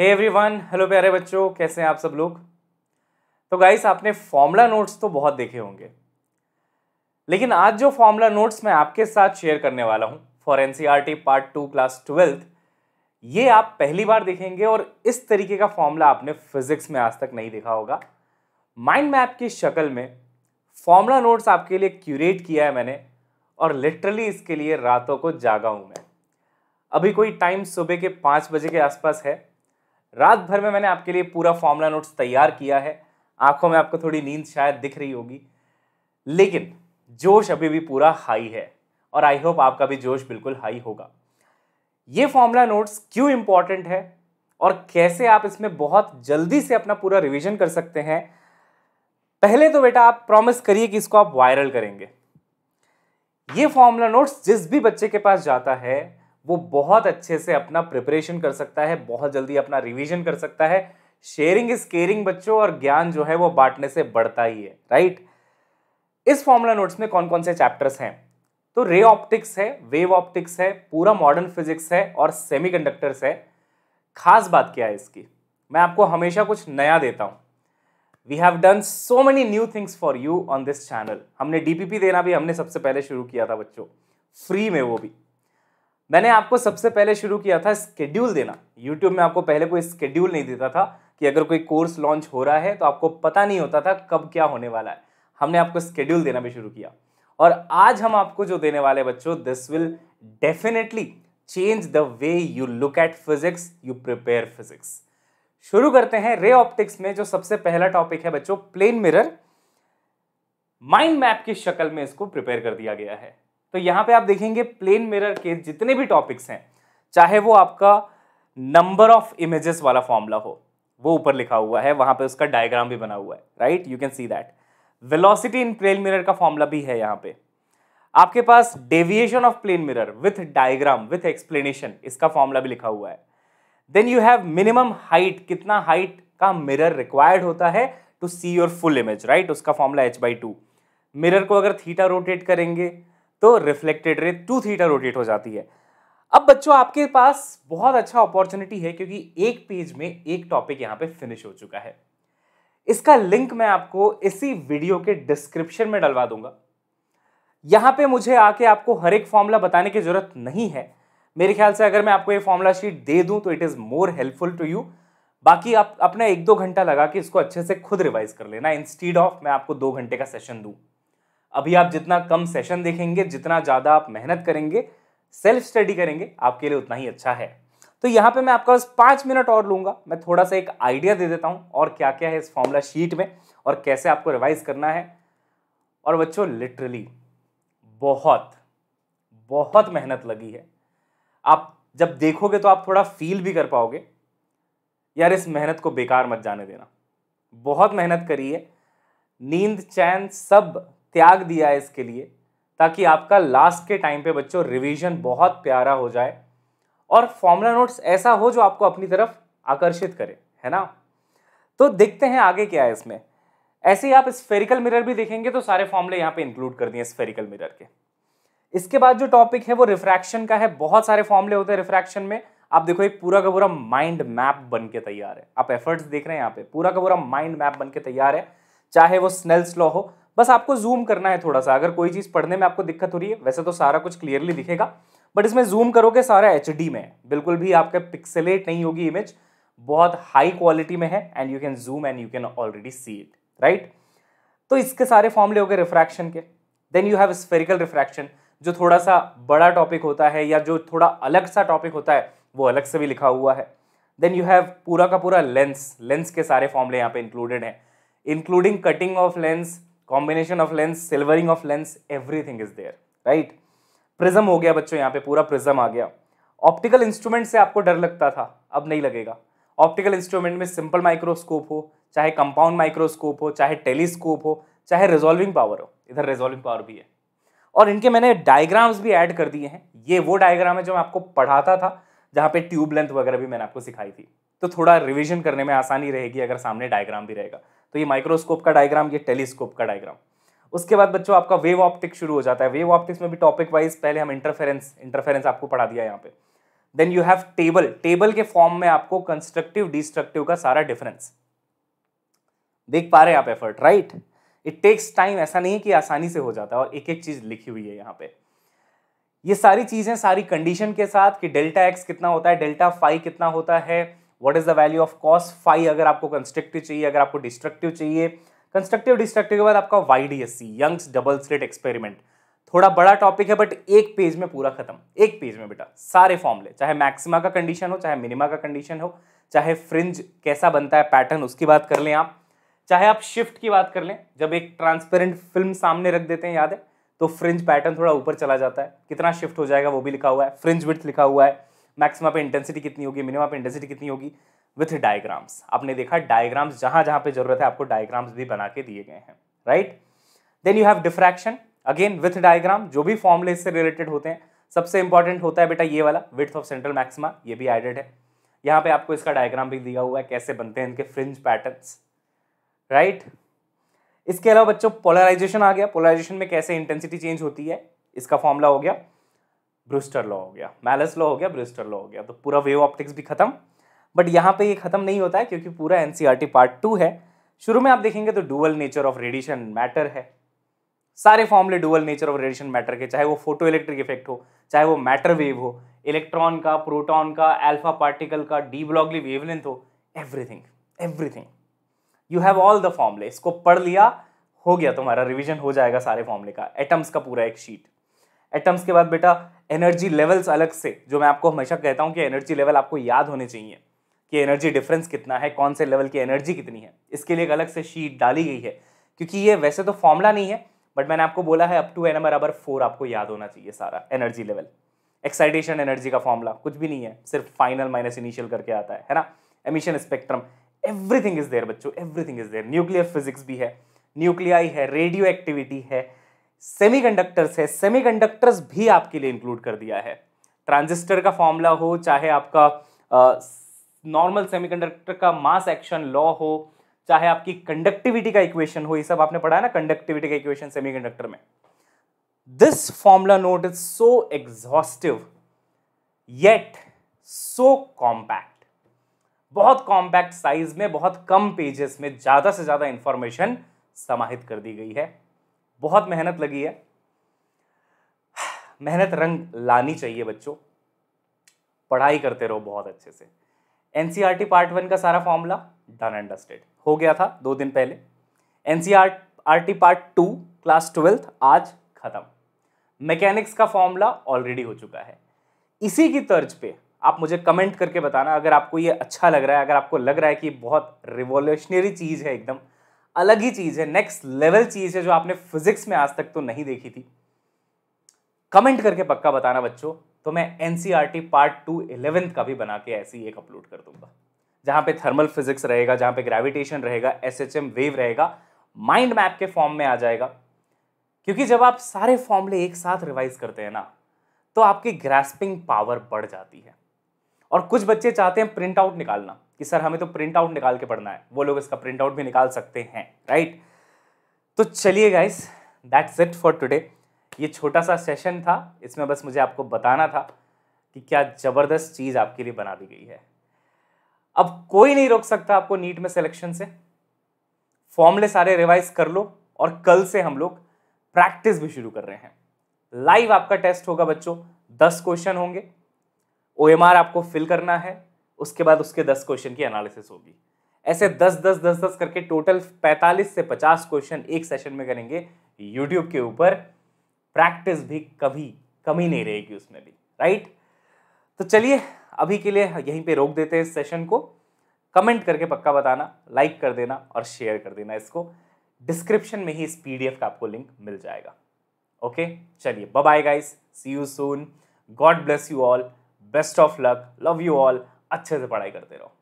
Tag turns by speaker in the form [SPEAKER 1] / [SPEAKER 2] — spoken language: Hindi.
[SPEAKER 1] हे एवरीवन हेलो प्यारे बच्चों कैसे हैं आप सब लोग तो गाइस आपने फॉर्मूला नोट्स तो बहुत देखे होंगे लेकिन आज जो फॉर्मूला नोट्स मैं आपके साथ शेयर करने वाला हूँ for an part two class twelfth ये आप पहली बार देखेंगे और इस तरीके का फॉर्मूला आपने फिजिक्स में आज तक नहीं देखा होगा माइंड मैप की शक्ल में फॉर्मूला नोट्स आपके लिए क्यूरेट किया है मैंने और लिटरली इसके लिए रातों को जागा हूँ मैं अभी कोई टाइम सुबह के पाँच बजे के आसपास है रात भर में मैंने आपके लिए पूरा फॉर्मूला नोट्स तैयार किया है आंखों में आपको थोड़ी नींद शायद दिख रही होगी लेकिन जोश अभी भी पूरा हाई है और आई होप आपका भी जोश बिल्कुल हाई होगा ये फॉर्मूला नोट्स क्यों इंपॉर्टेंट है और कैसे आप इसमें बहुत जल्दी से अपना पूरा रिविजन कर सकते हैं पहले तो बेटा आप प्रॉमिस करिए कि इसको आप वायरल करेंगे ये फॉर्मूला नोट्स जिस भी बच्चे के पास जाता है वो बहुत अच्छे से अपना प्रिपरेशन कर सकता है बहुत जल्दी अपना रिविजन कर सकता है शेयरिंग इज केयरिंग बच्चों और ज्ञान जो है वो बांटने से बढ़ता ही है राइट इस फॉर्मूला नोट्स में कौन कौन से चैप्टर्स हैं तो रे ऑप्टिक्स है वेव ऑप्टिक्स है पूरा मॉडर्न फिजिक्स है और सेमीकंडक्टर्स है खास बात क्या है इसकी मैं आपको हमेशा कुछ नया देता हूँ we have done so many new things for you on this channel हमने डीपीपी देना भी हमने सबसे पहले शुरू किया था बच्चों फ्री में वो भी मैंने आपको सबसे पहले शुरू किया था स्केड्यूल देना यूट्यूब में आपको पहले कोई स्केड्यूल नहीं देता था कि अगर कोई कोर्स लॉन्च हो रहा है तो आपको पता नहीं होता था कब क्या होने वाला है हमने आपको स्केड्यूल देना भी शुरू किया और आज हम आपको जो देने वाले बच्चों this will definitely change the way you look at physics you prepare physics शुरू करते हैं रे ऑप्टिक्स में जो सबसे पहला टॉपिक है बच्चों प्लेन मिरर माइंड मैप की शक्ल में इसको प्रिपेयर कर दिया गया है तो यहाँ पे आप देखेंगे प्लेन मिरर के जितने भी टॉपिक्स हैं चाहे वो आपका नंबर ऑफ इमेजेस वाला फॉर्मूला हो वो ऊपर लिखा हुआ है वहाँ पे उसका डायग्राम भी बना हुआ है right you can see that velocity in plane mirror का फॉर्मूला भी है यहाँ पे आपके पास deviation of plane mirror with diagram with explanation इसका फॉर्मूला भी लिखा हुआ है then you have minimum height कितना हाइट का मिरर रिक्वायर्ड होता है to see your full image right उसका formula H by two mirror को अगर थीटा रोटेट करेंगे तो reflected ray to theta rotate हो जाती है अब बच्चों आपके पास बहुत अच्छा अपॉर्चुनिटी है क्योंकि एक पेज में एक टॉपिक यहाँ पे फिनिश हो चुका है इसका लिंक मैं आपको इसी वीडियो के डिस्क्रिप्शन में डलवा दूंगा यहाँ पे मुझे आके आपको हर एक फॉर्मूला बताने की जरूरत नहीं है मेरे ख्याल से अगर मैं आपको ये फॉर्मूला शीट दे दूँ तो it is more helpful to you बाकी आप अपना एक दो घंटा लगा के इसको अच्छे से खुद रिवाइज कर लेना इंस्टीड ऑफ मैं आपको दो घंटे का सेशन दूँ अभी आप जितना कम सेशन देखेंगे जितना ज़्यादा आप मेहनत करेंगे सेल्फ स्टडी करेंगे आपके लिए उतना ही अच्छा है तो यहाँ पे मैं आपका बस पाँच मिनट और लूँगा मैं थोड़ा सा एक आइडिया दे देता हूँ और क्या क्या है इस फॉर्मूला शीट में और कैसे आपको रिवाइज करना है और बच्चों लिटरली बहुत बहुत मेहनत लगी है आप जब देखोगे तो आप थोड़ा फील भी कर पाओगे यार इस मेहनत को बेकार मत जाने देना बहुत मेहनत करी है नींद चैन सब त्याग दिया है इसके लिए ताकि आपका लास्ट के टाइम पे बच्चों रिवीजन बहुत प्यारा हो जाए और फॉर्मूला नोट्स ऐसा हो जो आपको अपनी तरफ आकर्षित करे है ना तो देखते हैं आगे क्या है इसमें ऐसे ही आप स्फेरिकल मिरर भी देखेंगे तो सारे फॉर्मूले यहाँ पे इंक्लूड कर दिए स्फेरिकल मिरर के इसके बाद जो टॉपिक है वो रिफ्रैक्शन का है बहुत सारे फॉर्मूले होते हैं रिफ्रैक्शन में आप देखो एक पूरा का पूरा माइंड मैप बन के तैयार है आप एफर्ट्स देख रहे हैं यहाँ पे पूरा का पूरा माइंड मैप बन के तैयार है चाहे वो स्नेल्स लॉ हो बस आपको जूम करना है थोड़ा सा अगर कोई चीज़ पढ़ने में आपको दिक्कत हो रही है वैसे तो सारा कुछ क्लियरली दिखेगा बट इसमें जूम करोगे सारा एच में है बिल्कुल भी आपका पिक्सलेट नहीं होगी इमेज बहुत हाई क्वालिटी में है and you can zoom and you can already see it right तो इसके सारे फॉर्मले हो गए रिफ्रैक्शन के then you have spherical refraction जो थोड़ा सा बड़ा टॉपिक होता है या जो थोड़ा अलग सा टॉपिक होता है वो अलग से भी लिखा हुआ है देन यू हैव पूरा का पूरा लेंस लेंस के सारे फॉर्मले यहाँ पे इंक्लूडेड हैं including cutting of lens combination of lens silvering of lens everything is there right prism हो गया बच्चों यहाँ पे पूरा प्रिज्म आ गया ऑप्टिकल इंस्ट्रूमेंट से आपको डर लगता था अब नहीं लगेगा ऑप्टिकल इंस्ट्रूमेंट में सिंपल माइक्रोस्कोप हो चाहे कंपाउंड माइक्रोस्कोप हो चाहे टेलीस्कोप हो चाहे रिजॉल्विंग पावर हो इधर रिजॉल्विंग पावर भी है और इनके मैंने डायग्राम्स भी ऐड कर दिए हैं ये वो डायग्राम है जो मैं आपको पढ़ाता था जहाँ पे ट्यूब लेंथ वगैरह भी मैंने आपको सिखाई थी तो थोड़ा रिविजन करने में आसानी रहेगी अगर सामने डायग्राम भी रहेगा तो ये माइक्रोस्कोप का डायग्राम ये टेलीस्कोप का डायग्राम उसके बाद बच्चों आपका वेव ऑप्टिक शुरू हो जाता है वेव ऑप्टिक्स में भी टॉपिक वाइज पहले हम इंटरफेरेंस इंटरफेरेंस आपको पढ़ा दिया यहाँ पे then you have table table के फॉर्म में आपको कंस्ट्रक्टिव डिस्ट्रक्टिव का सारा डिफरेंस देख पा रहे हैं आप effort right it takes time ऐसा नहीं है कि आसानी से हो जाता है और एक एक चीज लिखी हुई है यहाँ पे ये सारी चीजें सारी कंडीशन के साथ कि डेल्टा एक्स कितना होता है डेल्टा फाइव कितना होता है what is the value of cos five अगर आपको कंस्ट्रक्टिव चाहिए अगर आपको डिस्ट्रक्टिव चाहिए कंस्ट्रक्टिव डिस्ट्रक्टिव के बाद आपका Y D S C Young's double slit experiment थोड़ा बड़ा टॉपिक है बट एक पेज में पूरा खत्म एक पेज में बेटा सारे फॉर्मले चाहे मैक्सिमा का कंडीशन हो चाहे मिनिमा का कंडीशन हो चाहे फ्रिंज कैसा बनता है पैटर्न उसकी बात कर लें आप चाहे आप शिफ्ट की बात कर लें जब एक ट्रांसपेरेंट फिल्म सामने रख देते हैं याद है तो फ्रिंज पैटर्न थोड़ा ऊपर चला जाता है कितना शिफ्ट हो जाएगा वो भी लिखा हुआ है फ्रिंज विथ लिखा हुआ है मैक्सिमम पे इंटेंसिटी कितनी होगी मिनिमम पे इंटेंसिटी कितनी होगी विथ डायग्राम्स आपने देखा डायग्राम्स जहां जहां पे जरूरत है आपको डायग्राम्स भी बना के दिए गए हैं right then you have diffraction again with diagram जो भी फॉर्मुले इससे रिलेटेड होते हैं सबसे इंपॉर्टेंट होता है बेटा ये वाला विथ ऑफ सेंट्रल मैक्सिमा ये भी एडेड है यहाँ पे आपको इसका डायग्राम भी दिया हुआ है कैसे बनते हैं इनके फ्रिंज पैटर्न राइट इसके अलावा बच्चों पोलराइजेशन आ गया पोलराइजेशन में कैसे इंटेंसिटी चेंज होती है इसका फॉर्मूला हो गया ब्रूस्टर लॉ हो गया मैलस लॉ हो गया ब्रूस्टर लॉ हो गया तो पूरा वेव ऑप्टिक्स भी खत्म बट यहाँ पे ये खत्म नहीं होता है क्योंकि पूरा एन पार्ट टू है शुरू में आप देखेंगे तो dual nature of radiation matter है सारे फॉर्मले dual nature of radiation matter के चाहे वो फोटो इलेक्ट्रिक इफेक्ट हो चाहे वो मैटर वेव हो इलेक्ट्रॉन का प्रोटॉन का एल्फा पार्टिकल का डी ब्लॉगली वेवलेंथ हो everything everything you have all the फॉर्मले इसको पढ़ लिया हो गया तुम्हारा रिविजन हो जाएगा सारे फॉर्मले का एटम्स का पूरा एक शीट एटम्स के बाद बेटा एनर्जी लेवल्स अलग से जो मैं आपको हमेशा कहता हूँ कि एनर्जी लेवल आपको याद होने चाहिए कि एनर्जी डिफरेंस कितना है कौन से लेवल की एनर्जी कितनी है इसके लिए एक अलग से शीट डाली गई है क्योंकि ये वैसे तो फॉर्मूला नहीं है बट मैंने आपको बोला है अप टू एन बराबर फोर आपको याद होना चाहिए सारा एनर्जी लेवल एक्साइटेशन एनर्जी का फॉर्मूला कुछ भी नहीं है सिर्फ फाइनल माइनस इनिशियल करके आता है है ना emission spectrum everything is there बच्चों everything is there nuclear physics भी है न्यूक्लियाई है रेडियो एक्टिविटी है सेमी कंडक्टर्स है सेमी कंडक्टर्स भी आपके लिए इंक्लूड कर दिया है ट्रांजिस्टर का फॉर्मूला हो चाहे आपका नॉर्मल सेमी कंडक्टर का मास एक्शन लॉ हो चाहे आपकी कंडक्टिविटी का इक्वेशन हो ये सब आपने पढ़ा है ना कंडक्टिविटी का इक्वेशन सेमी कंडक्टर में this formula note is so exhaustive yet so compact बहुत कॉम्पैक्ट साइज में बहुत कम पेजेस में ज़्यादा से ज़्यादा इंफॉर्मेशन समाहित कर दी गई है बहुत मेहनत लगी है मेहनत रंग लानी चाहिए बच्चों पढ़ाई करते रहो बहुत अच्छे से एन पार्ट वन का सारा फॉर्मूला डन एंड डस्टेड हो गया था दो दिन पहले N C R R T part two class twelfth आज ख़त्म मैकेनिक्स का फॉर्मूला ऑलरेडी हो चुका है इसी की तर्ज पे आप मुझे कमेंट करके बताना अगर आपको ये अच्छा लग रहा है अगर आपको लग रहा है कि बहुत रिवोल्यूशनरी चीज़ है एकदम अलग ही चीज़ है नेक्स्ट लेवल चीज़ है जो आपने फिजिक्स में आज तक तो नहीं देखी थी कमेंट करके पक्का बताना बच्चों तो मैं एनसीईआरटी पार्ट टू इलेवेंथ का भी बना के ऐसे ही एक अपलोड कर दूंगा जहां पे थर्मल फिजिक्स रहेगा जहां पे ग्रेविटेशन रहेगा एस वेव रहेगा माइंड मैप के फॉर्म में आ जाएगा क्योंकि जब आप सारे फॉर्मले एक साथ रिवाइज करते हैं ना तो आपकी ग्रेस्पिंग पावर बढ़ जाती है और कुछ बच्चे चाहते हैं प्रिंट आउट निकालना कि सर हमें तो प्रिंट आउट निकाल के पढ़ना है वो लोग इसका प्रिंट आउट भी निकाल सकते हैं राइट तो चलिए guys that's it for today ये छोटा सा सेशन था इसमें बस मुझे आपको बताना था कि क्या ज़बरदस्त चीज़ आपके लिए बना दी गई है अब कोई नहीं रोक सकता आपको नीट में सिलेक्शन से फॉर्मले सारे रिवाइज कर लो और कल से हम लोग प्रैक्टिस भी शुरू कर रहे हैं लाइव आपका टेस्ट होगा बच्चों दस क्वेश्चन होंगे ओ आपको फिल करना है उसके बाद उसके दस क्वेश्चन की एनालिसिस होगी ऐसे दस दस दस दस करके टोटल पैंतालीस से पचास क्वेश्चन एक सेशन में करेंगे यूट्यूब के ऊपर प्रैक्टिस भी कभी कमी नहीं रहेगी उसमें भी राइट तो चलिए अभी के लिए यहीं पे रोक देते हैं इस सेशन को कमेंट करके पक्का बताना लाइक कर देना और शेयर कर देना इसको डिस्क्रिप्शन में ही इस पीडीएफ का आपको लिंक मिल जाएगा ओके चलिए bye bye guys see you soon God bless you all best of luck love you all अच्छे से पढ़ाई करते रहो